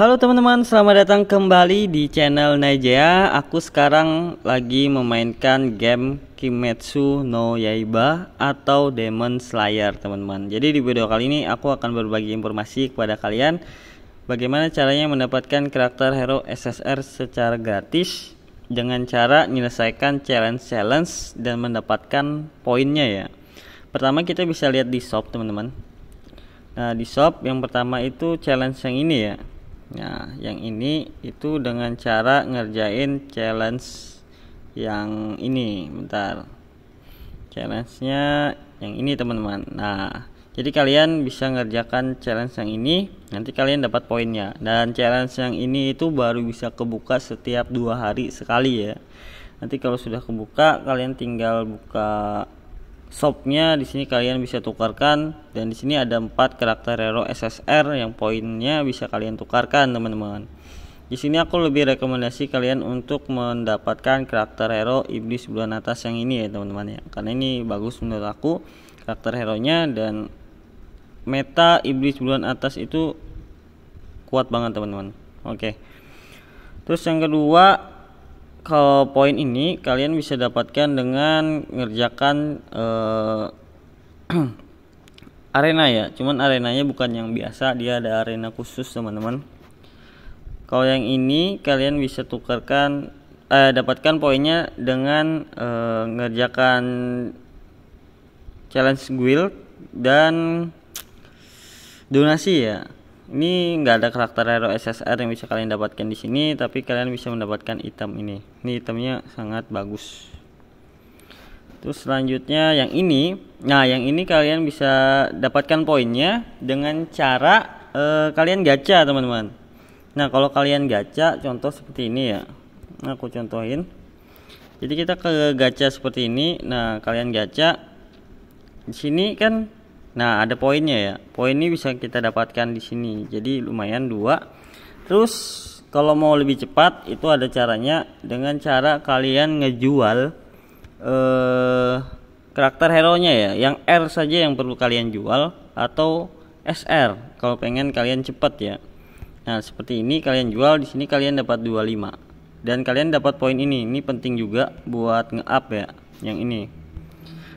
Halo teman-teman, selamat datang kembali di channel Najea. Aku sekarang lagi memainkan game Kimetsu no Yaiba atau Demon Slayer, teman-teman. Jadi di video kali ini aku akan berbagi informasi kepada kalian bagaimana caranya mendapatkan karakter hero SSR secara gratis dengan cara menyelesaikan challenge-challenge dan mendapatkan poinnya ya. Pertama kita bisa lihat di shop, teman-teman. Nah, di shop yang pertama itu challenge yang ini ya Nah, yang ini itu dengan cara ngerjain challenge yang ini. Bentar. Challenge-nya yang ini, teman-teman. Nah, jadi kalian bisa ngerjakan challenge yang ini, nanti kalian dapat poinnya. Dan challenge yang ini itu baru bisa kebuka setiap dua hari sekali ya. Nanti kalau sudah kebuka, kalian tinggal buka shopnya di sini kalian bisa tukarkan dan di sini ada empat karakter hero SSR yang poinnya bisa kalian tukarkan teman-teman di sini aku lebih rekomendasi kalian untuk mendapatkan karakter hero iblis bulan atas yang ini ya teman-teman ya karena ini bagus menurut aku karakter hero nya dan meta iblis bulan atas itu kuat banget teman-teman oke terus yang kedua kalau poin ini kalian bisa dapatkan dengan mengerjakan uh, eh, arena ya cuman arenanya bukan yang biasa dia ada arena khusus teman-teman kalau yang ini kalian bisa tukarkan eh, dapatkan poinnya dengan mengerjakan eh, ngerjakan challenge guild dan donasi ya ini nggak ada karakter hero SSR yang bisa kalian dapatkan di sini tapi kalian bisa mendapatkan item ini ini itemnya sangat bagus terus selanjutnya yang ini nah yang ini kalian bisa dapatkan poinnya dengan cara eh, kalian gacha teman-teman nah kalau kalian gacha contoh seperti ini ya nah, aku contohin jadi kita ke gacha seperti ini nah kalian gacha di sini kan Nah, ada poinnya ya. Poin ini bisa kita dapatkan di sini. Jadi lumayan dua. Terus kalau mau lebih cepat itu ada caranya dengan cara kalian ngejual eh karakter hero nya ya. Yang R saja yang perlu kalian jual atau SR kalau pengen kalian cepat ya. Nah, seperti ini kalian jual di sini kalian dapat 25. Dan kalian dapat poin ini. Ini penting juga buat nge-up ya yang ini.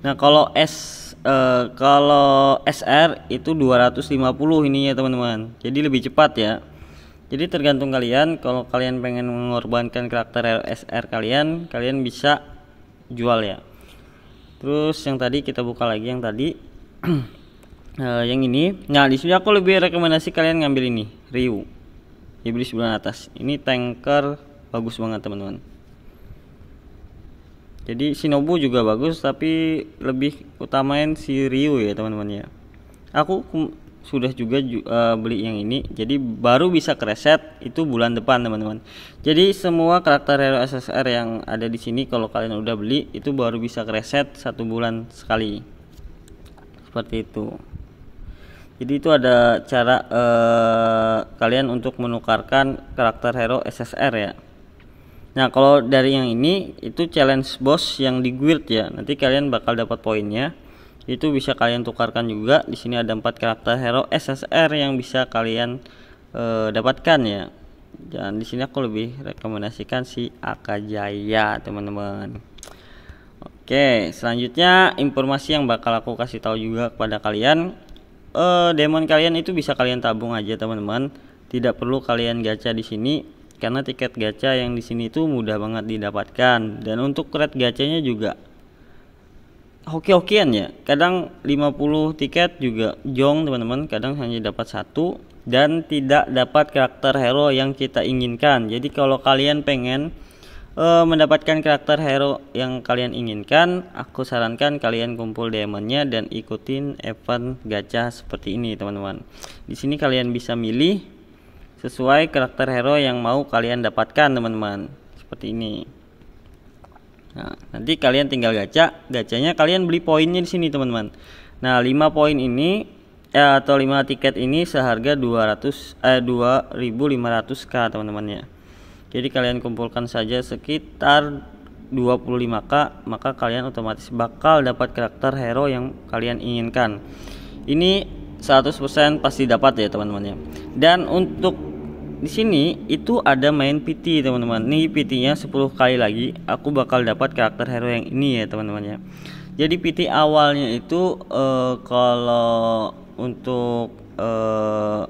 Nah, kalau S Eh, kalau SR itu 250 ya teman-teman jadi lebih cepat ya jadi tergantung kalian kalau kalian pengen mengorbankan karakter SR kalian kalian bisa jual ya terus yang tadi kita buka lagi yang tadi uh, yang ini nah di sini aku lebih rekomendasi kalian ngambil ini Ryu Iblis bulan atas ini tanker bagus banget teman-teman jadi Shinobu juga bagus tapi lebih utamain si Ryu ya teman-teman ya aku sudah juga uh, beli yang ini jadi baru bisa kereset itu bulan depan teman-teman jadi semua karakter hero SSR yang ada di sini kalau kalian udah beli itu baru bisa kereset satu bulan sekali seperti itu jadi itu ada cara uh, kalian untuk menukarkan karakter hero SSR ya Nah, kalau dari yang ini itu challenge boss yang di guild ya. Nanti kalian bakal dapat poinnya. Itu bisa kalian tukarkan juga. Di sini ada empat karakter hero SSR yang bisa kalian e, dapatkan ya. Dan di sini aku lebih rekomendasikan si Akajaya, teman-teman. Oke, selanjutnya informasi yang bakal aku kasih tahu juga kepada kalian. E, demon kalian itu bisa kalian tabung aja, teman-teman. Tidak perlu kalian gacha di sini karena tiket gacha yang di sini itu mudah banget didapatkan dan untuk rate gacanya juga hoki-hokian ya kadang 50 tiket juga jong teman-teman kadang hanya dapat satu dan tidak dapat karakter hero yang kita inginkan jadi kalau kalian pengen uh, mendapatkan karakter hero yang kalian inginkan aku sarankan kalian kumpul diamondnya dan ikutin event gacha seperti ini teman-teman di sini kalian bisa milih sesuai karakter hero yang mau kalian dapatkan teman-teman seperti ini nah nanti kalian tinggal gacha gacanya kalian beli poinnya di sini teman-teman nah 5 poin ini ya, atau 5 tiket ini seharga 200 eh 2500k teman-teman ya jadi kalian kumpulkan saja sekitar 25k maka kalian otomatis bakal dapat karakter hero yang kalian inginkan ini 100% pasti dapat ya teman-teman ya dan untuk di sini itu ada main PT teman-teman nih PT nya 10 kali lagi aku bakal dapat karakter hero yang ini ya teman-teman ya jadi PT awalnya itu uh, kalau untuk uh,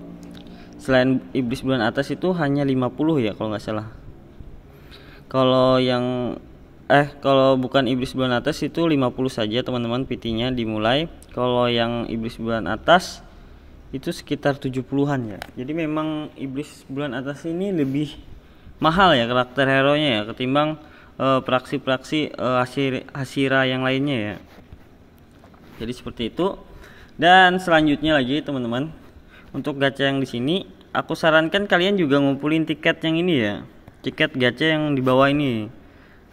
selain iblis bulan atas itu hanya 50 ya kalau nggak salah kalau yang eh kalau bukan iblis bulan atas itu 50 saja teman-teman PT-nya dimulai kalau yang iblis bulan atas itu sekitar 70-an ya. Jadi memang iblis bulan atas ini lebih mahal ya karakter hero nya ya ketimbang eh, praksi-praksi uh, eh, praksi hasira yang lainnya ya. Jadi seperti itu. Dan selanjutnya lagi teman-teman, untuk gacha yang di sini aku sarankan kalian juga ngumpulin tiket yang ini ya. Tiket gacha yang di bawah ini.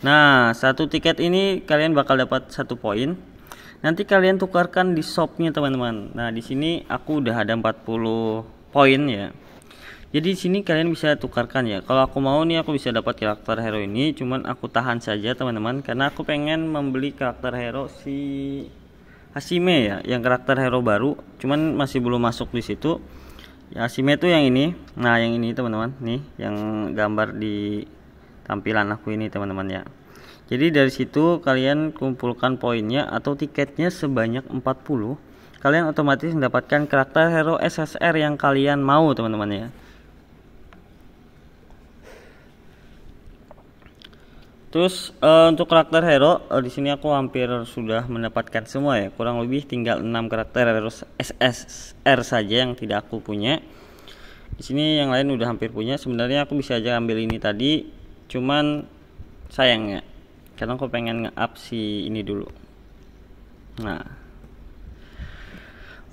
Nah, satu tiket ini kalian bakal dapat satu poin nanti kalian tukarkan di shopnya teman-teman nah di sini aku udah ada 40 poin ya jadi di sini kalian bisa tukarkan ya kalau aku mau nih aku bisa dapat karakter hero ini cuman aku tahan saja teman-teman karena aku pengen membeli karakter hero si Hashime ya yang karakter hero baru cuman masih belum masuk di situ ya Hashime tuh yang ini nah yang ini teman-teman nih yang gambar di tampilan aku ini teman-teman ya jadi dari situ kalian kumpulkan poinnya atau tiketnya sebanyak 40 kalian otomatis mendapatkan karakter hero SSR yang kalian mau teman-teman ya Terus uh, untuk karakter hero uh, di sini aku hampir sudah mendapatkan semua ya. Kurang lebih tinggal 6 karakter hero SSR saja yang tidak aku punya. Di sini yang lain udah hampir punya. Sebenarnya aku bisa aja ambil ini tadi, cuman sayangnya sekarang aku pengen nge-up si ini dulu nah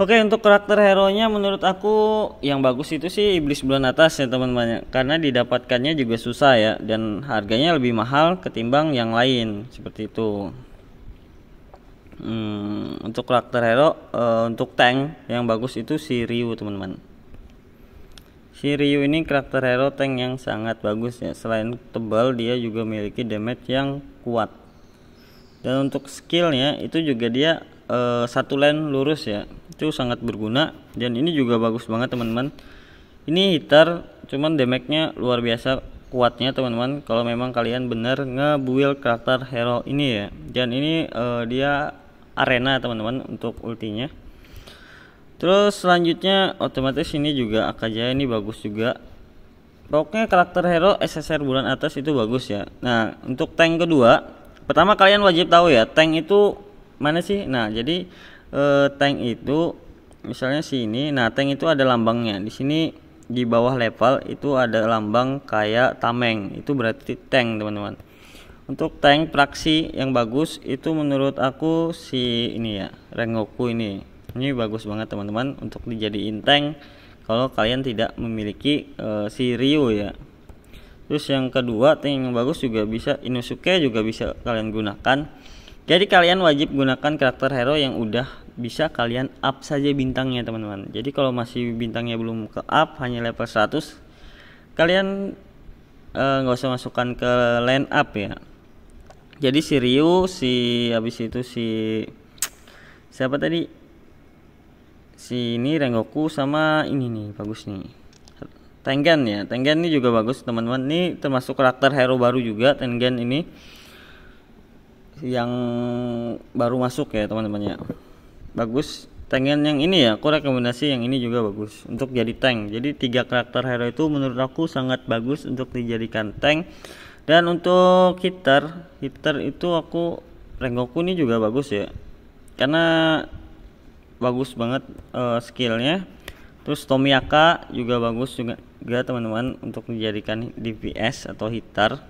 Oke untuk karakter hero nya menurut aku yang bagus itu sih iblis bulan atas ya teman-teman ya. karena didapatkannya juga susah ya dan harganya lebih mahal ketimbang yang lain seperti itu hmm, untuk karakter hero uh, untuk tank yang bagus itu si Ryu teman-teman si Ryu ini karakter hero tank yang sangat bagus ya selain tebal dia juga memiliki damage yang kuat dan untuk skillnya itu juga dia e, satu lane lurus ya itu sangat berguna dan ini juga bagus banget teman-teman ini hitar cuman damage-nya luar biasa kuatnya teman-teman kalau memang kalian bener ngebuild karakter hero ini ya dan ini e, dia arena teman-teman untuk ultinya terus selanjutnya otomatis ini juga akaja ini bagus juga Pokoknya karakter hero SSR bulan atas itu bagus ya. Nah, untuk tank kedua, pertama kalian wajib tahu ya, tank itu mana sih? Nah, jadi eh, tank itu misalnya sini. Nah, tank itu ada lambangnya. Di sini di bawah level itu ada lambang kayak tameng. Itu berarti tank, teman-teman. Untuk tank praksi yang bagus itu menurut aku si ini ya, Rengoku ini. Ini bagus banget, teman-teman, untuk dijadiin tank kalau kalian tidak memiliki uh, si Ryu ya terus yang kedua tank yang bagus juga bisa Inosuke juga bisa kalian gunakan jadi kalian wajib gunakan karakter hero yang udah bisa kalian up saja bintangnya teman-teman jadi kalau masih bintangnya belum ke up hanya level 100 kalian eh, nggak uh, usah masukkan ke line up ya jadi si Ryu si habis itu si siapa tadi sini Rengoku sama ini nih bagus nih Tengen ya Tengen ini juga bagus teman-teman ini termasuk karakter hero baru juga Tengen ini yang baru masuk ya teman-teman ya bagus Tengen yang ini ya aku rekomendasi yang ini juga bagus untuk jadi tank jadi tiga karakter hero itu menurut aku sangat bagus untuk dijadikan tank dan untuk hitter hitter itu aku Rengoku ini juga bagus ya karena bagus banget uh, skillnya terus Tomiaka juga bagus juga teman-teman untuk dijadikan DPS atau hitar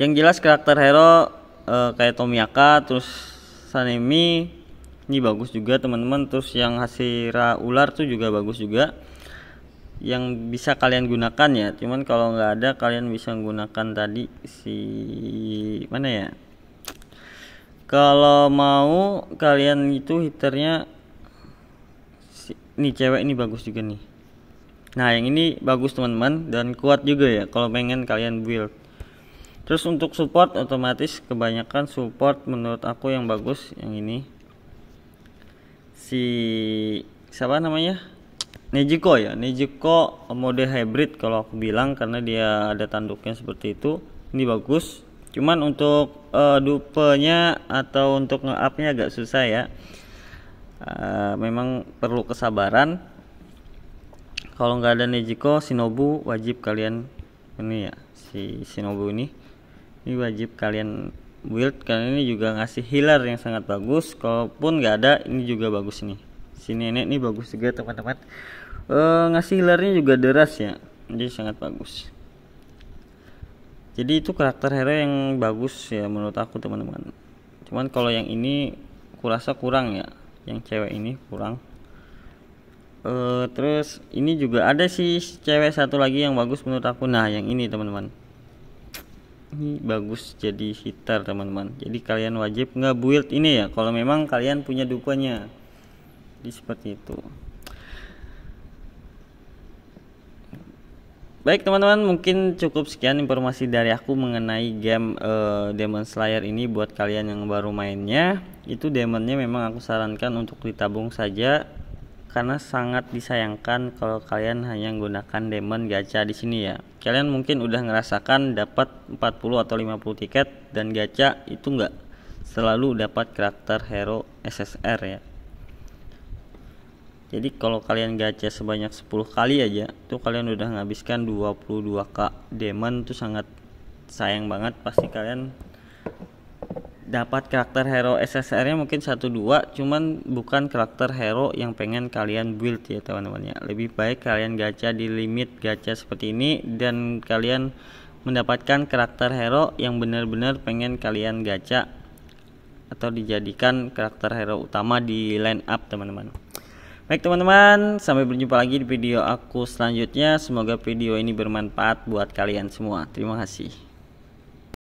yang jelas karakter hero uh, kayak Tomiaka terus Sanemi ini bagus juga teman-teman terus yang Hasira ular tuh juga bagus juga yang bisa kalian gunakan ya cuman kalau nggak ada kalian bisa menggunakan tadi si mana ya kalau mau kalian itu hiternya nih cewek ini bagus juga nih nah yang ini bagus teman-teman dan kuat juga ya kalau pengen kalian build terus untuk support otomatis kebanyakan support menurut aku yang bagus yang ini si siapa namanya Nejiko ya Nejiko mode hybrid kalau aku bilang karena dia ada tanduknya seperti itu ini bagus cuman untuk uh, dupenya atau untuk nge-upnya agak susah ya uh, memang perlu kesabaran kalau nggak ada Nejiko Shinobu wajib kalian ini ya si Shinobu ini ini wajib kalian build karena ini juga ngasih healer yang sangat bagus kalaupun nggak ada ini juga bagus nih si nenek ini bagus juga teman-teman uh, ngasih healernya juga deras ya jadi sangat bagus jadi itu karakter hero yang bagus ya menurut aku teman-teman cuman kalau yang ini kurasa kurang ya yang cewek ini kurang uh, terus ini juga ada sih cewek satu lagi yang bagus menurut aku nah yang ini teman-teman ini bagus jadi hitter teman-teman jadi kalian wajib nge-build ini ya kalau memang kalian punya dukanya di seperti itu Baik teman-teman, mungkin cukup sekian informasi dari aku mengenai game uh, Demon Slayer ini buat kalian yang baru mainnya. Itu demonnya memang aku sarankan untuk ditabung saja karena sangat disayangkan kalau kalian hanya menggunakan demon gacha di sini ya. Kalian mungkin udah ngerasakan dapat 40 atau 50 tiket dan gacha itu nggak selalu dapat karakter hero SSR ya jadi kalau kalian gacha sebanyak 10 kali aja tuh kalian udah menghabiskan 22k demon. tuh sangat sayang banget pasti kalian dapat karakter hero SSR nya mungkin 1-2 cuman bukan karakter hero yang pengen kalian build ya teman-teman ya lebih baik kalian gacha di limit gacha seperti ini dan kalian mendapatkan karakter hero yang benar-benar pengen kalian gacha atau dijadikan karakter hero utama di line up teman-teman Baik teman-teman, sampai berjumpa lagi di video aku selanjutnya. Semoga video ini bermanfaat buat kalian semua. Terima kasih.